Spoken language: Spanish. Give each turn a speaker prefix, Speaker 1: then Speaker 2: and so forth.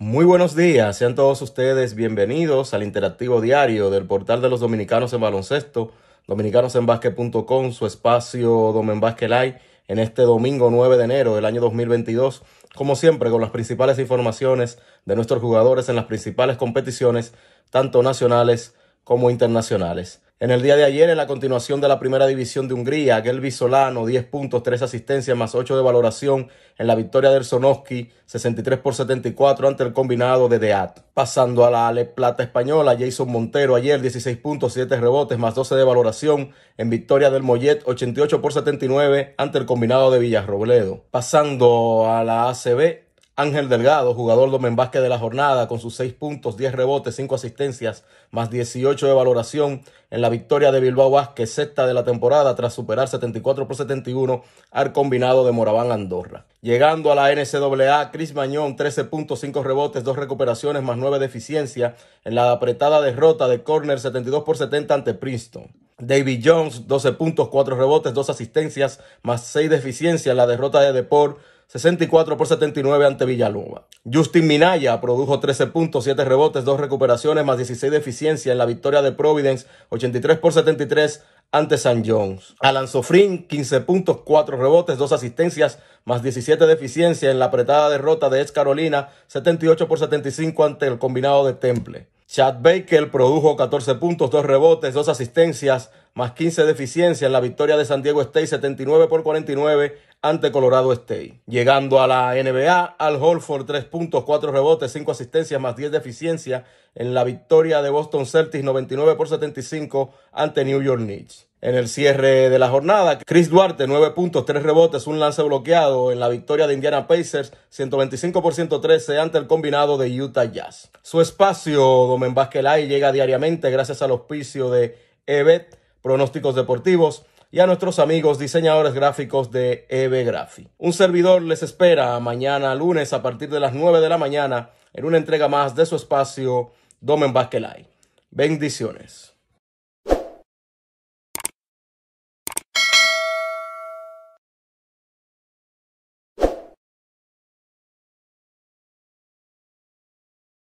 Speaker 1: Muy buenos días, sean todos ustedes bienvenidos al interactivo diario del portal de los dominicanos en baloncesto, dominicanosenbasquet.com, su espacio Domen Live, en este domingo 9 de enero del año 2022, como siempre con las principales informaciones de nuestros jugadores en las principales competiciones, tanto nacionales como internacionales. En el día de ayer, en la continuación de la primera división de Hungría, Gelby Solano, 10 puntos, 3 asistencias más 8 de valoración en la victoria del Sonoski, 63 por 74 ante el combinado de Deat. Pasando a la Ale Plata española, Jason Montero ayer 16 puntos, 7 rebotes más 12 de valoración en victoria del Mollet, 88 por 79 ante el combinado de Villarrobledo. Pasando a la ACB, Ángel Delgado, jugador Domen Vázquez de la jornada, con sus 6 puntos, 10 rebotes, 5 asistencias, más 18 de valoración en la victoria de Bilbao Vázquez, sexta de la temporada, tras superar 74 por 71 al combinado de Moraván Andorra. Llegando a la NCAA, Chris Mañón, 13 puntos, 5 rebotes, 2 recuperaciones, más 9 de eficiencia en la apretada derrota de Corner 72 por 70 ante Princeton. David Jones, 12 puntos, 4 rebotes, 2 asistencias, más 6 de eficiencia en la derrota de Deport 64 por 79 ante Villaloba. Justin Minaya produjo 13 puntos, 7 rebotes, 2 recuperaciones, más 16 de eficiencia en la victoria de Providence, 83 por 73 ante San Jones. Alan Sofrín, 15 puntos, 4 rebotes, 2 asistencias, más 17 de eficiencia en la apretada derrota de ex Carolina, 78 por 75 ante el combinado de Temple. Chad Baker produjo 14 puntos, 2 rebotes, 2 asistencias más 15 de eficiencia en la victoria de San Diego State 79 por 49 ante Colorado State. Llegando a la NBA, Al Holford 3 puntos, 4 rebotes, 5 asistencias más 10 de eficiencia en la victoria de Boston Celtics 99 por 75 ante New York Knicks. En el cierre de la jornada, Chris Duarte 9 puntos, 3 rebotes, un lance bloqueado en la victoria de Indiana Pacers 125 por 113 ante el combinado de Utah Jazz. Su espacio, Domen Vázquez, llega diariamente gracias al auspicio de Evet pronósticos deportivos y a nuestros amigos diseñadores gráficos de EB Graphic. Un servidor les espera mañana lunes a partir de las 9 de la mañana en una entrega más de su espacio Domen Basquelay. Bendiciones.